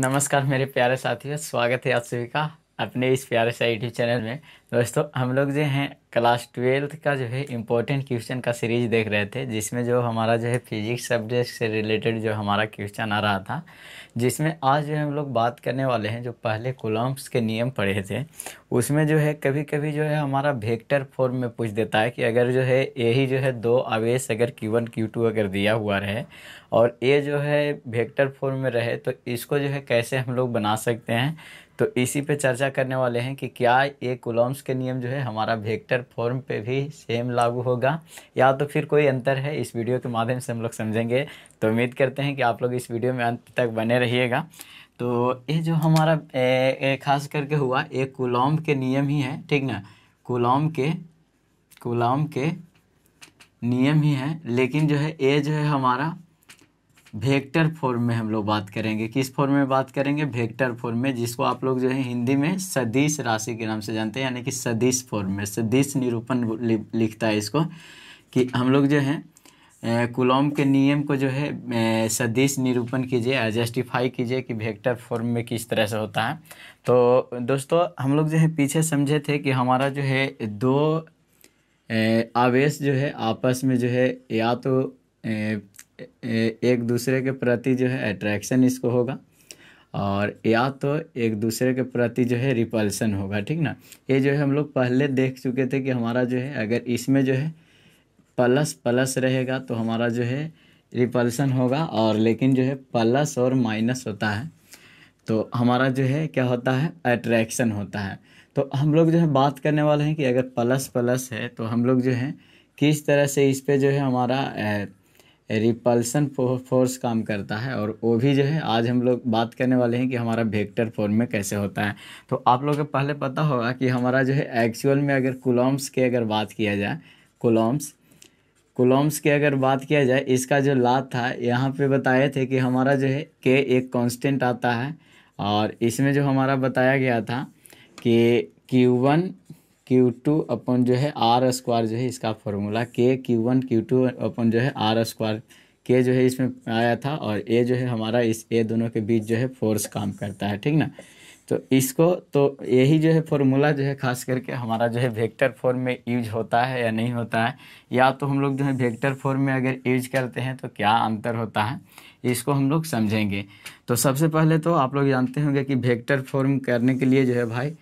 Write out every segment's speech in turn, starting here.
नमस्कार मेरे प्यारे साथियों स्वागत है आप सभी का अपने इस प्यारे से यूट्यूब चैनल में दोस्तों हम लोग जो हैं क्लास ट्वेल्थ का जो है इम्पोर्टेंट क्वेश्चन का सीरीज देख रहे थे जिसमें जो हमारा जो है फिजिक्स सब्जेक्ट से रिलेटेड जो हमारा क्वेश्चन आ रहा था जिसमें आज जो हम लोग बात करने वाले हैं जो पहले कोलम्स के नियम पढ़े थे उसमें जो है कभी कभी जो है हमारा वेक्टर फॉर्म में पूछ देता है कि अगर जो है यही जो है दो आवेश अगर क्यू वन क्यू टू अगर दिया हुआ रहे और ये जो है वेक्टर फॉर्म में रहे तो इसको जो है कैसे हम लोग बना सकते हैं तो इसी पे चर्चा करने वाले हैं कि क्या ये कुलॉम्स के नियम जो है हमारा वेक्टर फॉर्म पे भी सेम लागू होगा या तो फिर कोई अंतर है इस वीडियो के माध्यम से हम लोग समझेंगे तो उम्मीद करते हैं कि आप लोग इस वीडियो में अंत तक बने रहिएगा तो ये जो हमारा ए, ए, खास करके हुआ ये कुलम के नियम ही है ठीक ना कुलम के कुलम के नियम ही है लेकिन जो है ये जो है हमारा वेक्टर फॉर्म में हम लोग बात करेंगे किस फॉर्म में बात करेंगे वेक्टर फॉर्म में जिसको आप लोग जो है हिंदी में सदिश राशि के नाम से जानते हैं यानी कि सदिश फॉर्म में सदिश निरूपण लिखता है इसको कि हम लोग जो है कुलॉम के नियम को जो है सदिश निरूपण कीजिए जस्टिफाई कीजिए कि वेक्टर फॉर्म में किस तरह से होता है तो दोस्तों हम लोग जो है पीछे समझे थे कि हमारा जो है दो आवेश जो है आपस में जो है या तो एक दूसरे के प्रति जो है अट्रैक्शन इसको होगा और या तो एक दूसरे के प्रति जो है रिपल्सन होगा ठीक ना ये जो है हम लोग पहले देख चुके थे कि हमारा जो है अगर इसमें जो है प्लस प्लस रहेगा तो हमारा जो है रिपल्सन होगा और लेकिन जो है प्लस और माइनस होता है तो हमारा जो है क्या होता है अट्रैक्शन होता है तो हम लोग जो है बात करने वाले हैं कि अगर प्लस प्लस है तो हम लोग जो है किस तरह से इस पर जो है हमारा रिपल्सन फोर्स काम करता है और वो भी जो है आज हम लोग बात करने वाले हैं कि हमारा वेक्टर फॉर्म में कैसे होता है तो आप लोगों को पहले पता होगा कि हमारा जो है एक्चुअल में अगर कुलॉम्स के अगर बात किया जाए कुलॉम्स कुलॉम्स के अगर बात किया जाए इसका जो ला था यहाँ पे बताए थे कि हमारा जो है के एक कांस्टेंट आता है और इसमें जो हमारा बताया गया था कि क्यू वन क्यू टू अपन जो है आर स्क्वायर जो है इसका formula K Q one Q two अपन जो है आर स्क्वायर के जो है इसमें आया था और ए जो है हमारा इस ए दोनों के बीच जो है फोर्स काम करता है ठीक ना तो इसको तो यही जो है फॉर्मूला जो है खास करके हमारा जो है वेक्टर फॉर्म में यूज होता है या नहीं होता है या तो हम लोग जो है वेक्टर फॉर्म में अगर यूज करते हैं तो क्या अंतर होता है इसको हम लोग समझेंगे तो सबसे पहले तो आप लोग जानते होंगे कि वेक्टर फॉर्म करने के लिए जो है भाई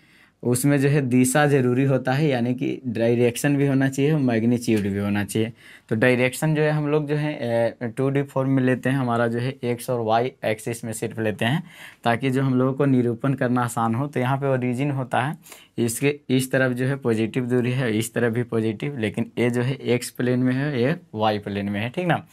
उसमें जो है दिशा ज़रूरी होता है यानी कि डायरेक्शन भी होना चाहिए और मैग्नीट्यूड भी होना चाहिए तो डायरेक्शन जो है हम लोग जो है टू डी फॉर्म में लेते हैं हमारा जो है एक्स और वाई एक्सिस में सिर्फ लेते हैं ताकि जो हम लोगों को निरूपण करना आसान हो तो यहाँ पे ओरिजिन होता है इसके इस तरफ जो है पॉजिटिव दूरी है इस तरफ भी पॉजिटिव लेकिन ये जो है एक्स प्लेन में है ये वाई प्लेन में है ठीक ना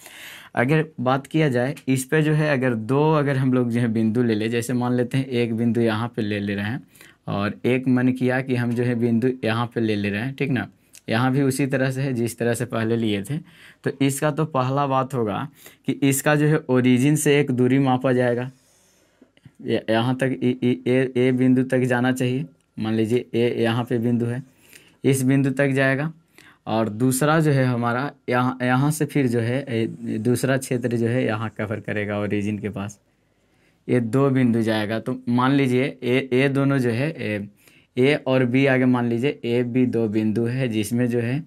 अगर बात किया जाए इस पर जो है अगर दो अगर हम लोग जो है बिंदु ले ले जैसे मान लेते हैं एक बिंदु यहाँ पर ले ले रहे हैं और एक मन किया कि हम जो है बिंदु यहाँ पे ले ले रहे हैं ठीक ना यहाँ भी उसी तरह से है जिस तरह से पहले लिए थे तो इसका तो पहला बात होगा कि इसका जो है ओरिजिन से एक दूरी मापा जाएगा यहाँ तक ए बिंदु तक जाना चाहिए मान लीजिए ए यहाँ पे बिंदु है इस बिंदु तक जाएगा और दूसरा जो है हमारा यहाँ यहाँ से फिर जो है दूसरा क्षेत्र जो है यहाँ कवर करेगा ओरिजिन के पास ये दो बिंदु जाएगा तो मान लीजिए ए ए दोनों जो है ए ए और बी आगे मान लीजिए ए बी दो बिंदु है जिसमें जो है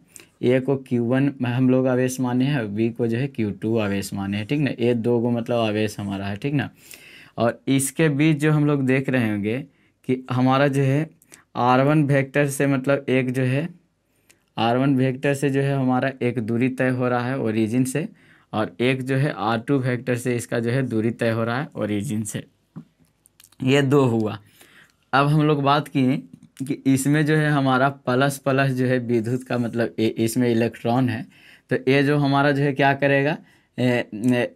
ए को क्यू वन हम लोग आवेश माने हैं बी को जो है क्यू टू आवेश माने हैं ठीक ना ए दो को मतलब आवेश हमारा है ठीक ना और इसके बीच जो हम लोग देख रहे होंगे कि हमारा जो है आर वन वेक्टर से मतलब एक जो है आर वन वेक्टर से जो है हमारा एक दूरी तय हो रहा है ओरिजिन से और एक जो है आर टू फैक्टर से इसका जो है दूरी तय हो रहा है ओरिजिन से ये दो हुआ अब हम लोग बात किए कि इसमें जो है हमारा प्लस प्लस जो है विद्युत का मतलब इसमें इलेक्ट्रॉन है तो ये जो हमारा जो है क्या करेगा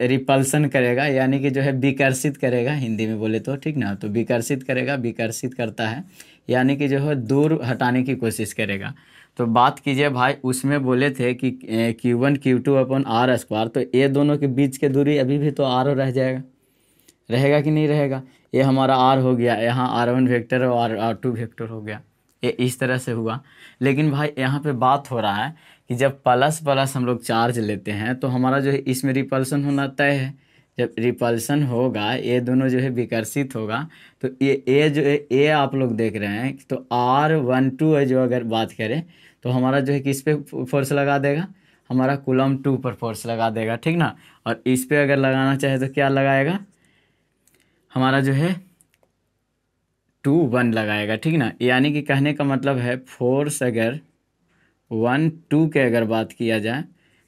रिपल्सन करेगा यानी कि जो है विकर्षित करेगा हिंदी में बोले तो ठीक ना तो विकर्षित करेगा विकर्षित करता है यानी कि जो है दूर हटाने की कोशिश करेगा तो बात कीजिए भाई उसमें बोले थे कि क्यू वन क्यू टू अपन आर स्क्वायर तो ये दोनों के बीच के दूरी अभी भी तो आर रह जाएगा रहेगा कि नहीं रहेगा ये हमारा आर हो गया यहाँ आर वन वेक्टर और आर टू वेक्टर हो गया ये इस तरह से हुआ लेकिन भाई यहाँ पे बात हो रहा है कि जब प्लस प्लस हम लोग चार्ज लेते हैं तो हमारा जो है इसमें रिपल्सन होना तय है जब रिपल्सन होगा ये दोनों जो है विकर्षित होगा तो ये ए जो है ए आप लोग देख रहे हैं तो आर वन टू है जो अगर बात करें तो हमारा जो है किस पे फोर्स लगा देगा हमारा कुलम टू पर फोर्स लगा देगा ठीक ना और इस पर अगर लगाना चाहे तो क्या लगाएगा हमारा जो है टू वन लगाएगा ठीक ना यानी कि कहने का मतलब है फोर्स अगर वन टू के अगर बात किया जाए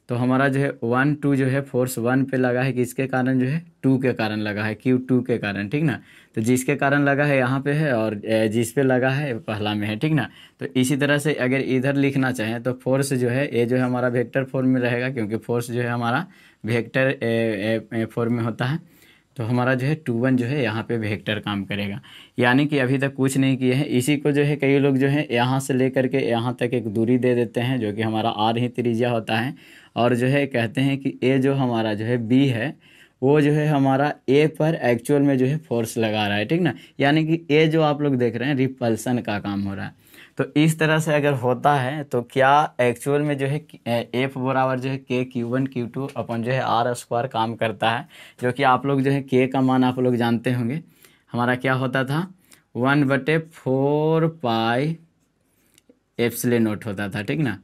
तो हमारा जो है वन टू जो है फोर्स वन पे लगा है किसके कारण जो है टू के कारण लगा है क्यू टू के कारण ठीक ना तो जिसके कारण लगा है यहाँ पे है और जिस पे लगा है पहला में है ठीक ना तो इसी तरह से अगर इधर लिखना चाहें तो फोर्स जो है ये जो है हमारा वेक्टर फॉर्म में रहेगा क्योंकि फोर्स जो है हमारा वेक्टर फॉर्म में होता है तो हमारा जो है टू वन जो है यहाँ पे वेक्टर काम करेगा यानी कि अभी तक कुछ नहीं किए हैं इसी को जो है कई लोग जो है यहाँ से लेकर के यहाँ तक एक दूरी दे देते हैं जो कि हमारा आर ही त्रिज्या होता है और जो है कहते हैं कि ए जो हमारा जो है बी है वो जो है हमारा ए पर एक्चुअल में जो है फोर्स लगा रहा है ठीक ना यानी कि ए जो आप लोग देख रहे हैं रिपल्सन का काम हो रहा है तो इस तरह से अगर होता है तो क्या एक्चुअल में जो है एफ बराबर जो है K Q one Q two अपन जो है आर स्क्वायर काम करता है जो कि आप लोग जो है के का मान आप लोग जानते होंगे हमारा क्या होता था वन बटे फोर पाई एप्सले नोट होता था ठीक ना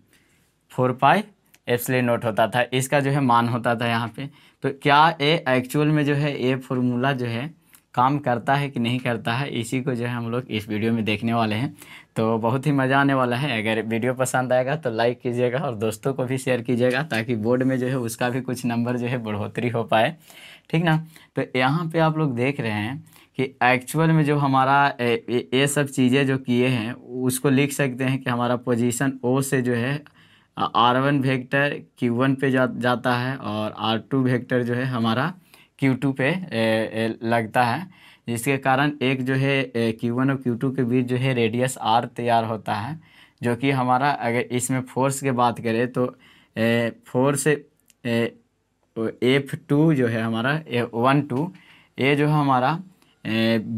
फोर पाई एप्सले नोट होता था इसका जो है मान होता था यहाँ पे तो क्या ए एक्चुअल में जो है ए फॉर्मूला जो है काम करता है कि नहीं करता है इसी को जो है हम लोग इस वीडियो में देखने वाले हैं तो बहुत ही मज़ा आने वाला है अगर वीडियो पसंद आएगा तो लाइक कीजिएगा और दोस्तों को भी शेयर कीजिएगा ताकि बोर्ड में जो है उसका भी कुछ नंबर जो है बढ़ोतरी हो पाए ठीक ना तो यहाँ पे आप लोग देख रहे हैं कि एक्चुअल में जो हमारा ये सब चीज़ें जो किए हैं उसको लिख सकते हैं कि हमारा पोजिशन ओ से जो है R one vector Q one पे जा, जाता है और आर टू वेक्टर जो है हमारा क्यू टू पे ए, ए, लगता है जिसके कारण एक जो है क्यू वन और क्यू टू के बीच जो है रेडियस आर तैयार होता है जो कि हमारा अगर इसमें फोर्स की बात करें तो फोर्स एफ टू जो है हमारा वन टू ये जो है हमारा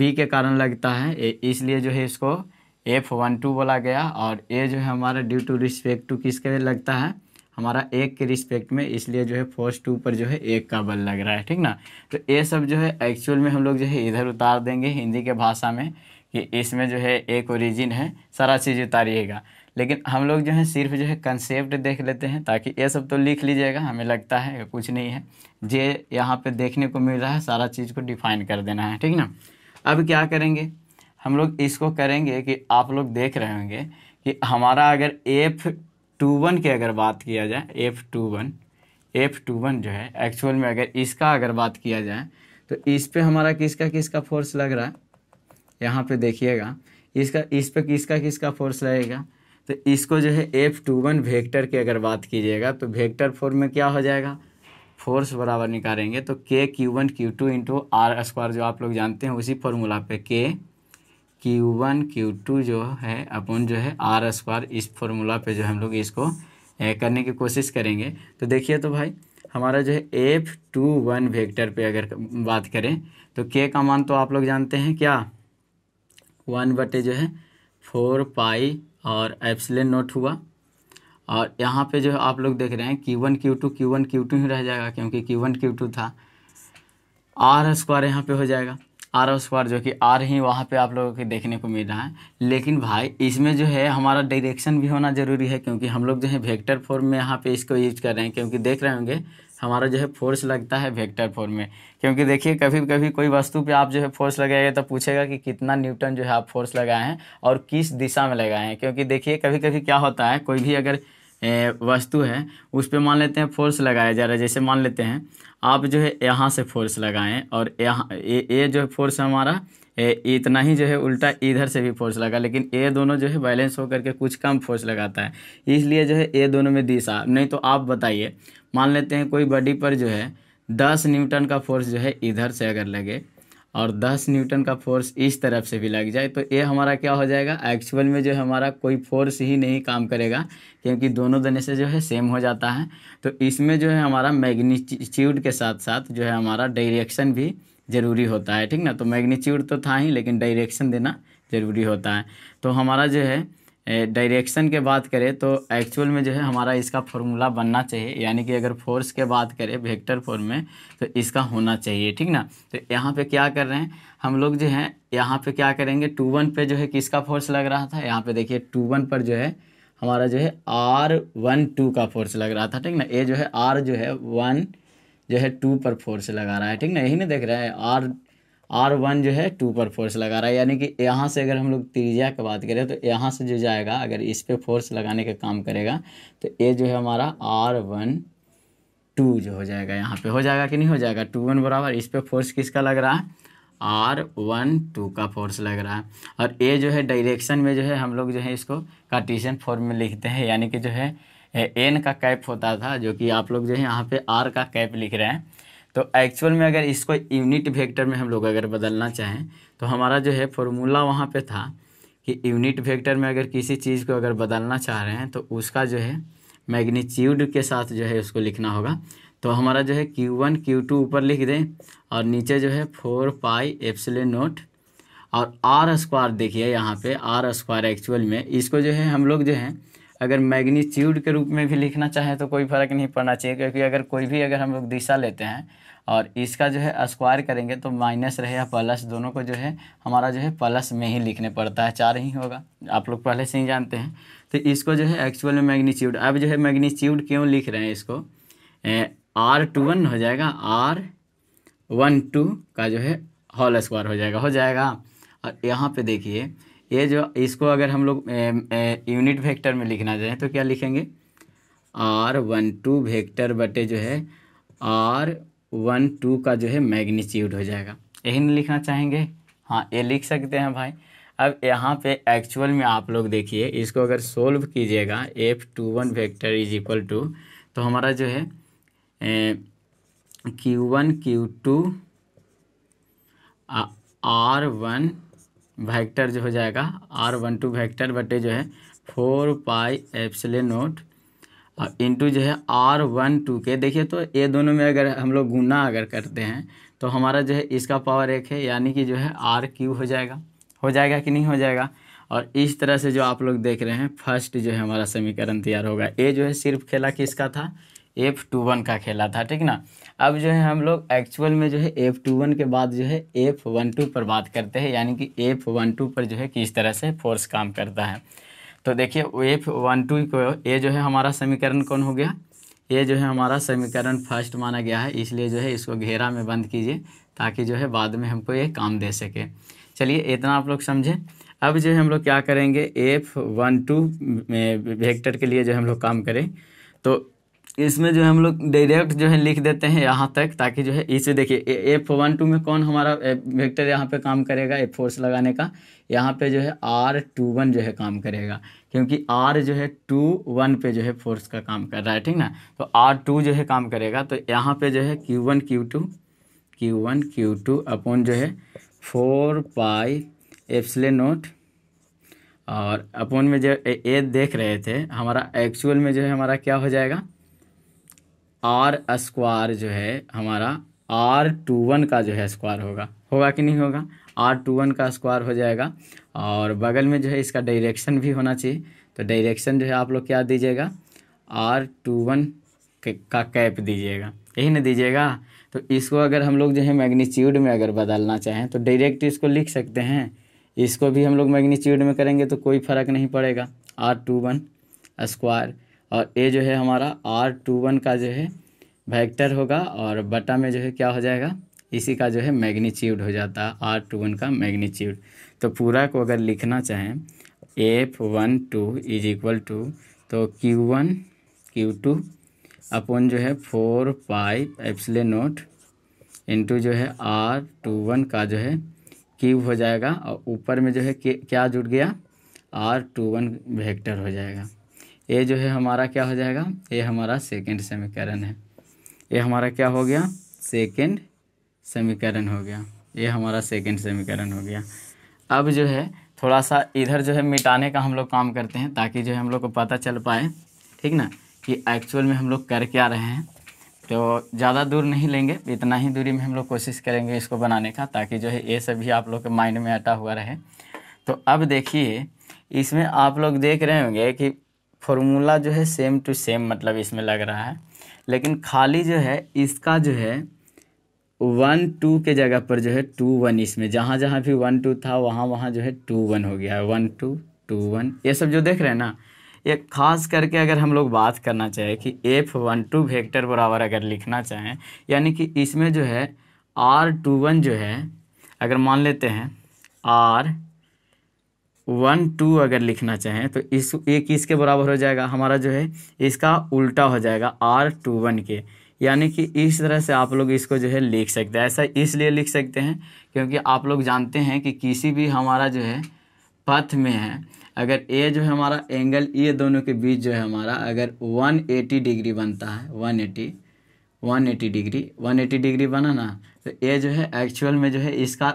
बी के कारण लगता है इसलिए जो है इसको एफ वन टू बोला गया और ए जो है हमारा ड्यू टू रिस्पेक्ट टू किसके लगता है हमारा एक के रिस्पेक्ट में इसलिए जो है फोर्स टू पर जो है एक का बल लग रहा है ठीक ना तो ये सब जो है एक्चुअल में हम लोग जो है इधर उतार देंगे हिंदी के भाषा में कि इसमें जो है एक ओरिजिन है सारा चीज़ उतारिएगा लेकिन हम लोग जो है सिर्फ जो है कंसेप्ट देख लेते हैं ताकि ये सब तो लिख लीजिएगा हमें लगता है कुछ नहीं है जे यहाँ पे देखने को मिल रहा है सारा चीज़ को डिफाइन कर देना है ठीक ना अब क्या करेंगे हम लोग इसको करेंगे कि आप लोग देख रहे होंगे कि हमारा अगर एफ टू वन की अगर बात किया जाए F two one F two one जो है एक्चुअल में अगर इसका अगर बात किया जाए तो इस पर हमारा किसका किसका फोर्स लग रहा है यहाँ पे देखिएगा इसका इस पे किसका किसका फोर्स लगेगा तो इसको जो है एफ़ टू वन वेक्टर की अगर बात कीजिएगा तो वेक्टर फॉर्म में क्या हो जाएगा फोर्स बराबर निकालेंगे तो K Q one Q two into R square जो आप लोग जानते हैं उसी फॉर्मूला पे के क्यू वन क्यू टू जो है अपन जो है आर स्क्वायर इस फॉर्मूला पे जो हम लोग इसको करने की कोशिश करेंगे तो देखिए तो भाई हमारा जो है एफ टू वन वेक्टर पे अगर बात करें तो के का मान तो आप लोग जानते हैं क्या वन बटे जो है फोर पाई और एप्सलेन नोट हुआ और यहाँ पे जो है आप लोग देख रहे हैं Q one Q two Q one Q two ही रह जाएगा क्योंकि क्यू वन क्यू टू था आर स्क्वायर यहाँ पे हो जाएगा आर स्क्वायर जो कि आर ही वहाँ पे आप लोगों के देखने को मिल रहा है लेकिन भाई इसमें जो है हमारा डायरेक्शन भी होना ज़रूरी है क्योंकि हम लोग जो है वेक्टर फॉर्म में यहाँ पे इसको यूज कर रहे हैं क्योंकि देख रहे होंगे हमारा जो है फोर्स लगता है वेक्टर फॉर्म में क्योंकि देखिए कभी कभी कोई वस्तु पे आप जो है फोर्स लगाएगा तो पूछेगा कि कितना न्यूटन जो है आप फोर्स लगाए हैं और किस दिशा में लगाए हैं क्योंकि देखिए कभी कभी क्या होता है कोई भी अगर वस्तु है उस पर मान लेते हैं फोर्स लगाया जा रहा है जैसे मान लेते हैं आप जो है यहाँ से फोर्स लगाएं और यहाँ ये जो है फोर्स हमारा इतना ही जो है उल्टा इधर से भी फोर्स लगा लेकिन ये दोनों जो है बैलेंस होकर के कुछ कम फोर्स लगाता है इसलिए जो है ये दोनों में दिशा नहीं तो आप बताइए मान लेते हैं कोई बॉडी पर जो है दस न्यूटन का फोर्स जो है इधर से अगर लगे और 10 न्यूटन का फोर्स इस तरफ से भी लग जाए तो ये हमारा क्या हो जाएगा एक्चुअल में जो है हमारा कोई फोर्स ही नहीं काम करेगा क्योंकि दोनों देने से जो है सेम हो जाता है तो इसमें जो है हमारा मैग्नीट्यूड के साथ साथ जो है हमारा डायरेक्शन भी ज़रूरी होता है ठीक ना तो मैग्नीट्यूड तो था ही लेकिन डायरेक्शन देना ज़रूरी होता है तो हमारा जो है डायरेक्शन के बात करें तो एक्चुअल में जो है हमारा इसका फॉर्मूला बनना चाहिए यानी कि अगर फोर्स के बात करें वेक्टर फॉर्म में तो इसका होना चाहिए ठीक ना तो यहाँ पे क्या कर रहे हैं हम लोग जो है यहाँ पे क्या करेंगे टू वन पे जो है किसका फोर्स लग रहा था यहाँ पे देखिए टू वन पर जो है हमारा जो है आर वन टू का फोर्स लग रहा था ठीक ना ये जो है आर जो है वन जो है टू पर फोर्स लगा रहा है ठीक ना यही ना देख रहा है आर आर वन जो है टू पर फोर्स लगा रहा है यानी कि यहाँ से अगर हम लोग त्रिज्या की बात करें तो यहाँ से जो जाएगा अगर इस पर फोर्स लगाने का काम करेगा तो ये जो है हमारा आर वन टू जो हो जाएगा यहाँ पे हो जाएगा कि नहीं हो जाएगा टू वन बराबर इस पर फोर्स किसका लग रहा है आर वन टू का फोर्स लग रहा है और ए जो है डायरेक्शन में जो है हम लोग जो है इसको कार्टिशियन फॉर्म में लिखते हैं यानी कि जो है एन का कैप होता था जो कि आप लोग जो है यहाँ पे आर का कैप लिख रहे हैं तो एक्चुअल में अगर इसको यूनिट वेक्टर में हम लोग अगर बदलना चाहें तो हमारा जो है फॉर्मूला वहाँ पे था कि यूनिट वेक्टर में अगर किसी चीज़ को अगर बदलना चाह रहे हैं तो उसका जो है मैग्नीट्यूड के साथ जो है उसको लिखना होगा तो हमारा जो है क्यू वन क्यू टू ऊपर लिख दें और नीचे जो है फोर पाई एप्सले नोट और आर स्क्वायर देखिए यहाँ पे आर स्क्वायर एक्चुअल में इसको जो है हम लोग जो है अगर मैग्नीट्यूड के रूप में भी लिखना चाहें तो कोई फ़र्क नहीं पड़ना चाहिए क्योंकि अगर कोई भी अगर हम लोग दिशा लेते हैं और इसका जो है स्क्वायर करेंगे तो माइनस रहे या प्लस दोनों को जो है हमारा जो है प्लस में ही लिखने पड़ता है चार ही होगा आप लोग पहले से ही जानते हैं तो इसको जो है एक्चुअल में मैग्नीट्यूड अब जो है मैग्नीट्यूड क्यों लिख रहे हैं इसको आर टू वन हो जाएगा आर वन टू का जो है होल स्क्वायर हो जाएगा हो जाएगा और यहाँ पर देखिए ये जो इसको अगर हम लोग यूनिट वेक्टर में लिखना चाहें तो क्या लिखेंगे आर वन टू वेक्टर बटे जो है आर वन टू का जो है मैग्नीट्यूड हो जाएगा यही नहीं लिखना चाहेंगे हाँ ये लिख सकते हैं भाई अब यहाँ पे एक्चुअल में आप लोग देखिए इसको अगर सोल्व कीजिएगा F two one vector is equal to तो हमारा जो है Q one Q two R one vector जो हो जाएगा आर वन टू वैक्टर बटे जो है फोर पाई एप्सले नोट और इंटू जो है आर वन टू के देखिए तो ये दोनों में अगर हम लोग गुना अगर करते हैं तो हमारा जो है इसका पावर एक है यानी कि जो है आर क्यू हो जाएगा हो जाएगा कि नहीं हो जाएगा और इस तरह से जो आप लोग देख रहे हैं फर्स्ट जो है हमारा समीकरण तैयार होगा ये जो है सिर्फ खेला किसका था एफ टू वन का खेला था ठीक ना अब जो है हम लोग एक्चुअल में जो है एफ टू वन के बाद जो है एफ वन टू पर बात करते हैं यानी कि एफ वन टू पर जो है किस तरह से फोर्स काम करता है तो देखिए एफ वन टू को ये जो है हमारा समीकरण कौन हो गया ये जो है हमारा समीकरण फर्स्ट माना गया है इसलिए जो है इसको घेरा में बंद कीजिए ताकि जो है बाद में हमको ये काम दे सके चलिए इतना आप लोग समझें अब जो है हम लोग क्या करेंगे एफ वन टू वेक्टर के लिए जो हम लोग काम करें तो इसमें जो है हम लोग डायरेक्ट जो है लिख देते हैं यहाँ तक ताकि जो है इसे देखिए एफ वन टू में कौन हमारा वेक्टर यहाँ पे काम करेगा एफ फोर्स लगाने का यहाँ पे जो है आर टू वन जो है काम करेगा क्योंकि आर जो है टू वन पे जो है फोर्स का काम कर रहा है ठीक ना तो आर टू जो है काम करेगा तो यहाँ पर जो है Q one Q two Q one Q two upon जो है फोर पाई एप्सले नोट और अपॉन में जो ए देख रहे थे हमारा एक्चुअल में जो है हमारा क्या हो जाएगा आर स्क्वायर जो है हमारा आर टू वन का जो है स्क्वायर होगा होगा कि नहीं होगा आर टू वन का स्क्वायर हो जाएगा और बगल में जो है इसका डायरेक्शन भी होना चाहिए तो डायरेक्शन जो है आप लोग क्या दीजिएगा आर टू वन का कैप दीजिएगा यही ना दीजिएगा तो इसको अगर हम लोग जो है मैग्नीट्यूड में अगर बदलना चाहें तो डायरेक्ट इसको लिख सकते हैं इसको भी हम लोग मैग्नीट्यूड में करेंगे तो कोई फ़र्क नहीं पड़ेगा आर टू वन स्क्वायर और ए जो है हमारा आर टू वन का जो है वेक्टर होगा और बटा में जो है क्या हो जाएगा इसी का जो है मैग्नीट्यूड हो जाता है आर टू वन का मैग्नीट्यूड तो पूरा को अगर लिखना चाहें F one two is equal to तो क्यू वन क्यू टू अपन जो है four pi epsilon naught into जो है आर टू वन का जो है क्यूब हो जाएगा और ऊपर में जो है क्या जुड़ गया आर टू वन वेक्टर हो जाएगा ये जो है हमारा क्या हो जाएगा ये हमारा सेकेंड समीकरण है ये हमारा क्या हो गया सेकेंड समीकरण हो गया ये हमारा सेकेंड समीकरण हो गया अब जो है थोड़ा सा इधर जो है मिटाने का हम लोग काम करते हैं ताकि जो है हम लोग को पता चल पाए ठीक ना कि एक्चुअल में हम लोग कर क्या रहे हैं तो ज़्यादा दूर नहीं लेंगे इतना ही दूरी में हम लोग कोशिश करेंगे इसको बनाने का ताकि जो है ये सभी आप लोग के माइंड में अटा हुआ रहे तो अब देखिए इसमें आप लोग देख रहे होंगे कि फॉर्मूला जो है सेम टू सेम मतलब इसमें लग रहा है लेकिन खाली जो है इसका जो है वन टू के जगह पर जो है टू वन इसमें जहाँ जहाँ भी वन टू था वहाँ वहाँ जो है टू वन हो गया है वन टू टू वन ये सब जो देख रहे हैं ना ये खास करके अगर हम लोग बात करना चाहें कि एफ वन टू वेक्टर बराबर अगर लिखना चाहें यानी कि इसमें जो है आर टू वन जो है अगर मान लेते हैं आर वन टू अगर लिखना चाहें तो इस ये किसके बराबर हो जाएगा हमारा जो है इसका उल्टा हो जाएगा आर टू वन के यानी कि इस तरह से आप लोग इसको जो है लिख सकते हैं ऐसा इसलिए लिख सकते हैं क्योंकि आप लोग जानते हैं कि किसी भी हमारा जो है पथ में है अगर ए जो है हमारा एंगल ये दोनों के बीच जो है हमारा अगर 180 डिग्री बनता है 180 180 डिग्री 180 डिग्री बना ना तो ए जो है एक्चुअल में जो है इसका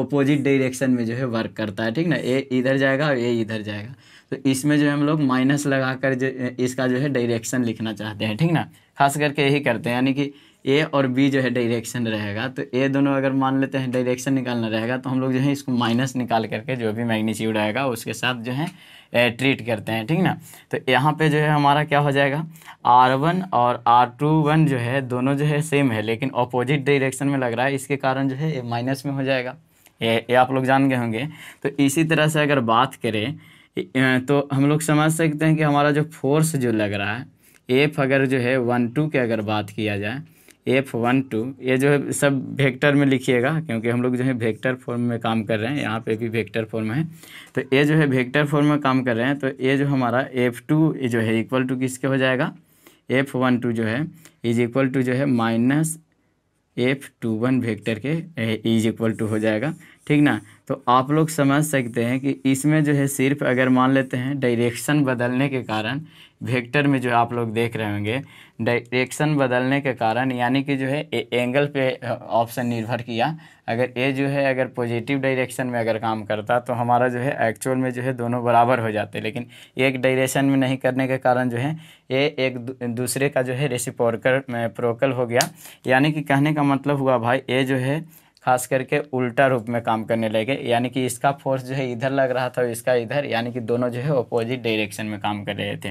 ओपोजिट डायरेक्शन में जो है वर्क करता है ठीक ना ए इधर जाएगा और ए इधर जाएगा तो इसमें जो है हम लोग माइनस लगा कर जो इसका जो है डायरेक्शन लिखना चाहते हैं ठीक ना खास करके यही करते हैं यानी कि ए और बी जो है डायरेक्शन रहेगा तो ए दोनों अगर मान लेते हैं डायरेक्शन निकालना रहेगा तो हम लोग जो है इसको माइनस निकाल करके जो भी मैग्नीट्यूड आएगा उसके साथ जो है ट्रीट करते हैं ठीक ना तो यहाँ पे जो है हमारा क्या हो जाएगा आर वन और आर टू वन जो है दोनों जो है सेम है लेकिन अपोजिट डायरेक्शन में लग रहा है इसके कारण जो है ए माइनस में हो जाएगा ये, ये आप लोग जान गए होंगे तो इसी तरह से अगर बात करें तो हम लोग समझ सकते हैं कि हमारा जो फोर्स जो लग रहा है एफ अगर जो है वन टू की अगर बात किया जाए एफ वन टू ये जो है सब वेक्टर में लिखिएगा क्योंकि हम लोग जो है वेक्टर फॉर्म में काम कर रहे हैं यहाँ पे भी वेक्टर फॉर्म है तो ये जो है वेक्टर फॉर्म में काम कर रहे हैं तो ये जो हमारा एफ टू जो है इक्वल टू किसके हो जाएगा एफ वन टू जो है इज इक्वल टू जो है minus F two one vector के इज इक्वल टू हो जाएगा ठीक ना तो आप लोग समझ सकते हैं कि इसमें जो है सिर्फ अगर मान लेते हैं डायरेक्शन बदलने के कारण वेक्टर में जो आप लोग देख रहे होंगे डायरेक्शन बदलने के कारण यानी कि जो है ए, एंगल पे ऑप्शन निर्भर किया अगर ए जो है अगर पॉजिटिव डायरेक्शन में अगर काम करता तो हमारा जो है एक्चुअल में जो है दोनों बराबर हो जाते लेकिन एक डायरेक्शन में नहीं करने के कारण जो है ए एक दूसरे का जो है रेसिपोर्कर प्रोकल हो गया यानी कि कहने का मतलब हुआ भाई ए जो है खास करके उल्टा रूप में काम करने लगे यानी कि इसका फोर्स जो है इधर लग रहा था और इसका इधर यानी कि दोनों जो है अपोजिट डायरेक्शन में काम कर रहे थे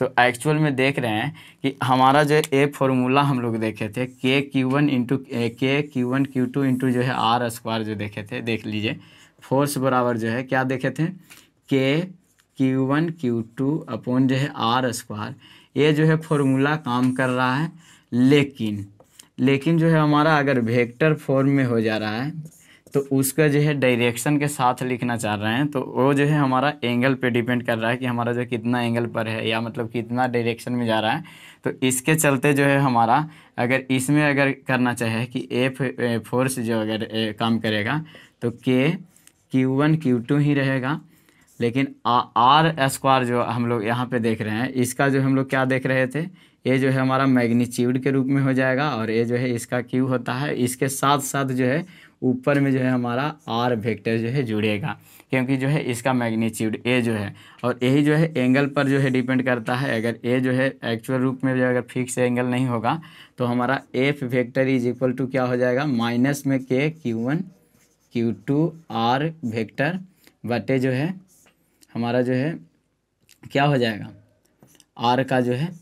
तो एक्चुअल में देख रहे हैं कि हमारा जो ए फॉर्मूला हम लोग देखे थे के Q one into K Q one Q two into जो है आर स्क्वायर जो देखे थे देख लीजिए फोर्स बराबर जो है क्या देखे थे के Q one Q two upon जो है आर स्क्वायर ये जो है फॉर्मूला काम कर रहा है लेकिन लेकिन जो है हमारा अगर वेक्टर फॉर्म में हो जा रहा है तो उसका जो है डायरेक्शन के साथ लिखना चाह रहे हैं तो वो जो है हमारा एंगल पे डिपेंड कर रहा है कि हमारा जो कितना एंगल पर है या मतलब कितना डायरेक्शन में जा रहा है तो इसके चलते जो है हमारा अगर इसमें अगर करना चाहे कि एफ फोर्स जो अगर ए, काम करेगा तो K Q one Q two ही रहेगा लेकिन आ, आर स्क्वायर जो हम लोग यहाँ पर देख रहे हैं इसका जो हम लोग क्या देख रहे थे ये जो है हमारा मैग्नीच्यूड के रूप में हो जाएगा और ये जो है इसका क्यू होता है इसके साथ साथ जो है ऊपर में जो है हमारा आर वेक्टर जो है जुड़ेगा क्योंकि जो है इसका मैग्नीच्यूड ए जो है और यही जो है एंगल पर जो है डिपेंड करता है अगर ए जो है एक्चुअल रूप में जो अगर फिक्स एंगल नहीं होगा तो हमारा F vector is equal to क्या हो जाएगा माइनस में K Q one Q two R vector बटे जो है हमारा जो है क्या हो जाएगा आर का जो है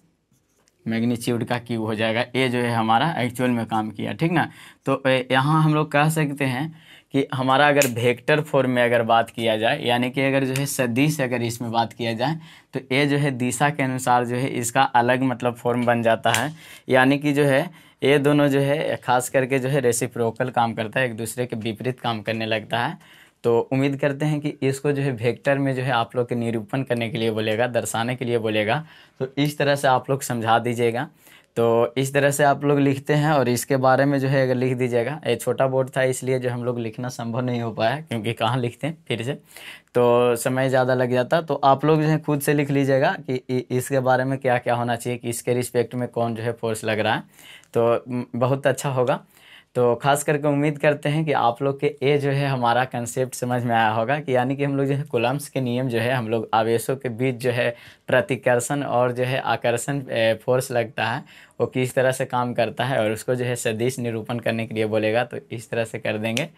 मैग्नीच्यूड का क्यूब हो जाएगा ए जो है हमारा एक्चुअल में काम किया ठीक ना तो यहाँ हम लोग कह सकते हैं कि हमारा अगर वेक्टर फॉर्म में अगर बात किया जाए यानी कि अगर जो है सदिश अगर इसमें बात किया जाए तो ए जो है दिशा के अनुसार जो है इसका अलग मतलब फॉर्म बन जाता है यानी कि जो है ये दोनों जो है खास करके जो है रेसिप्रोकल काम करता है एक दूसरे के विपरीत काम करने लगता है तो उम्मीद करते हैं कि इसको जो है वेक्टर में जो है आप लोग के निरूपण करने के लिए बोलेगा दर्शाने के लिए बोलेगा तो इस तरह से आप लोग समझा दीजिएगा तो इस तरह से आप लोग लिखते हैं और इसके बारे में जो है अगर लिख दीजिएगा ये छोटा बोर्ड था इसलिए जो हम लोग लिखना संभव नहीं हो पाया क्योंकि कहाँ लिखते हैं फिर से तो समय ज़्यादा लग जाता तो आप लोग जो है खुद से लिख लीजिएगा कि इसके बारे में क्या क्या होना चाहिए कि इसके रिस्पेक्ट में कौन जो है फोर्स लग रहा है तो बहुत अच्छा होगा तो खास करके उम्मीद करते हैं कि आप लोग के ये जो है हमारा कंसेप्ट समझ में आया होगा कि यानी कि हम लोग जो है कुलम्स के नियम जो है हम लोग आवेशों के बीच जो है प्रतिकर्षण और जो है आकर्षण फोर्स लगता है वो किस तरह से काम करता है और उसको जो है सदिश निरूपण करने के लिए बोलेगा तो इस तरह से कर देंगे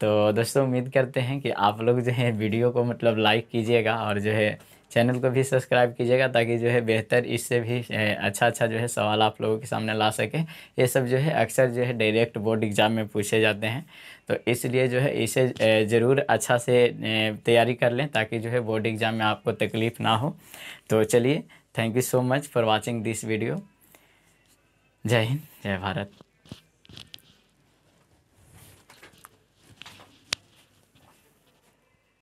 तो दोस्तों उम्मीद करते हैं कि आप लोग जो है वीडियो को मतलब लाइक कीजिएगा और जो है चैनल को भी सब्सक्राइब कीजिएगा ताकि जो है बेहतर इससे भी अच्छा अच्छा जो है सवाल आप लोगों के सामने ला सके ये सब जो है अक्सर जो है डायरेक्ट बोर्ड एग्ज़ाम में पूछे जाते हैं तो इसलिए जो है इसे ज़रूर अच्छा से तैयारी कर लें ताकि जो है बोर्ड एग्ज़ाम में आपको तकलीफ़ ना हो तो चलिए thank you so much for watching this video जय हिंद जय भारत